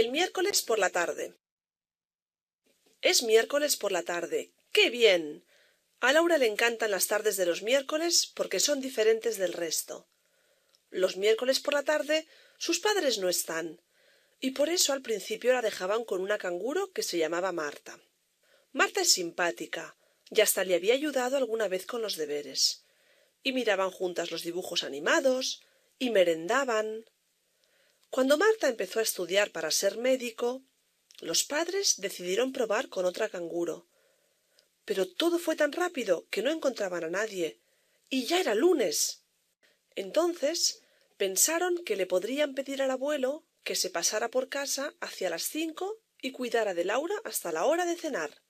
El miércoles por la tarde. Es miércoles por la tarde. ¡Qué bien! A Laura le encantan las tardes de los miércoles porque son diferentes del resto. Los miércoles por la tarde sus padres no están, y por eso al principio la dejaban con una canguro que se llamaba Marta. Marta es simpática, y hasta le había ayudado alguna vez con los deberes. Y miraban juntas los dibujos animados, y merendaban, cuando Marta empezó a estudiar para ser médico, los padres decidieron probar con otra canguro. Pero todo fue tan rápido que no encontraban a nadie, y ya era lunes. Entonces pensaron que le podrían pedir al abuelo que se pasara por casa hacia las cinco y cuidara de Laura hasta la hora de cenar.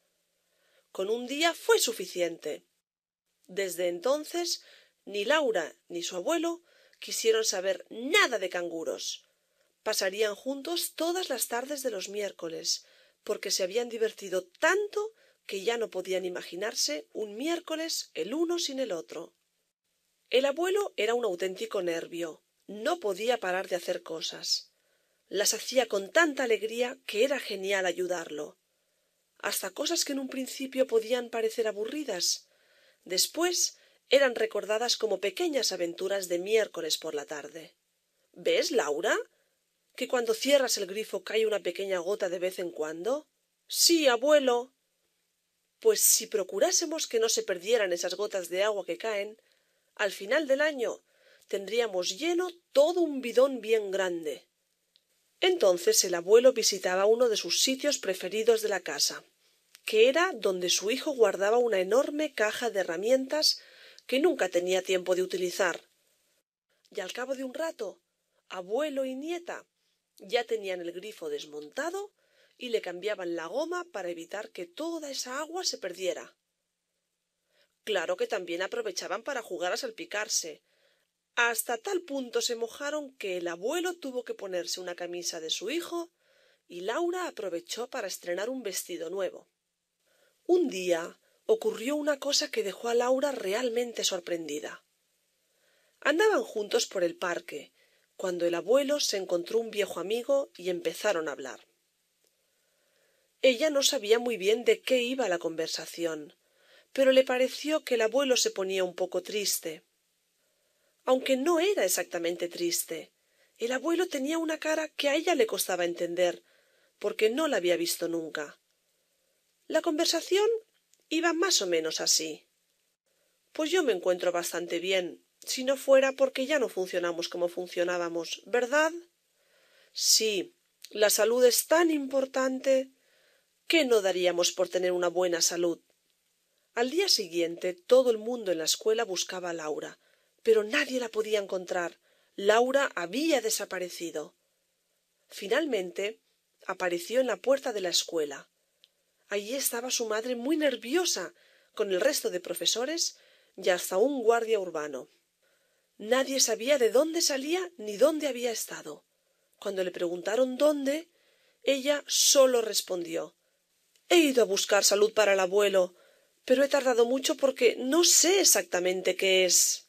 Con un día fue suficiente. Desde entonces, ni Laura ni su abuelo quisieron saber nada de canguros pasarían juntos todas las tardes de los miércoles, porque se habían divertido tanto que ya no podían imaginarse un miércoles el uno sin el otro. El abuelo era un auténtico nervio. No podía parar de hacer cosas. Las hacía con tanta alegría que era genial ayudarlo. Hasta cosas que en un principio podían parecer aburridas. Después eran recordadas como pequeñas aventuras de miércoles por la tarde. ¿Ves, Laura? que cuando cierras el grifo cae una pequeña gota de vez en cuando? Sí, abuelo. Pues si procurásemos que no se perdieran esas gotas de agua que caen, al final del año tendríamos lleno todo un bidón bien grande. Entonces el abuelo visitaba uno de sus sitios preferidos de la casa, que era donde su hijo guardaba una enorme caja de herramientas que nunca tenía tiempo de utilizar. Y al cabo de un rato, abuelo y nieta ya tenían el grifo desmontado y le cambiaban la goma para evitar que toda esa agua se perdiera. Claro que también aprovechaban para jugar a salpicarse. Hasta tal punto se mojaron que el abuelo tuvo que ponerse una camisa de su hijo y Laura aprovechó para estrenar un vestido nuevo. Un día ocurrió una cosa que dejó a Laura realmente sorprendida. Andaban juntos por el parque, cuando el abuelo se encontró un viejo amigo y empezaron a hablar. Ella no sabía muy bien de qué iba la conversación, pero le pareció que el abuelo se ponía un poco triste. Aunque no era exactamente triste, el abuelo tenía una cara que a ella le costaba entender, porque no la había visto nunca. La conversación iba más o menos así. Pues yo me encuentro bastante bien, si no fuera porque ya no funcionamos como funcionábamos, ¿verdad? Sí, la salud es tan importante ¿qué no daríamos por tener una buena salud. Al día siguiente todo el mundo en la escuela buscaba a Laura, pero nadie la podía encontrar. Laura había desaparecido. Finalmente apareció en la puerta de la escuela. Allí estaba su madre muy nerviosa, con el resto de profesores y hasta un guardia urbano. Nadie sabía de dónde salía ni dónde había estado. Cuando le preguntaron dónde, ella sólo respondió He ido a buscar salud para el abuelo, pero he tardado mucho porque no sé exactamente qué es.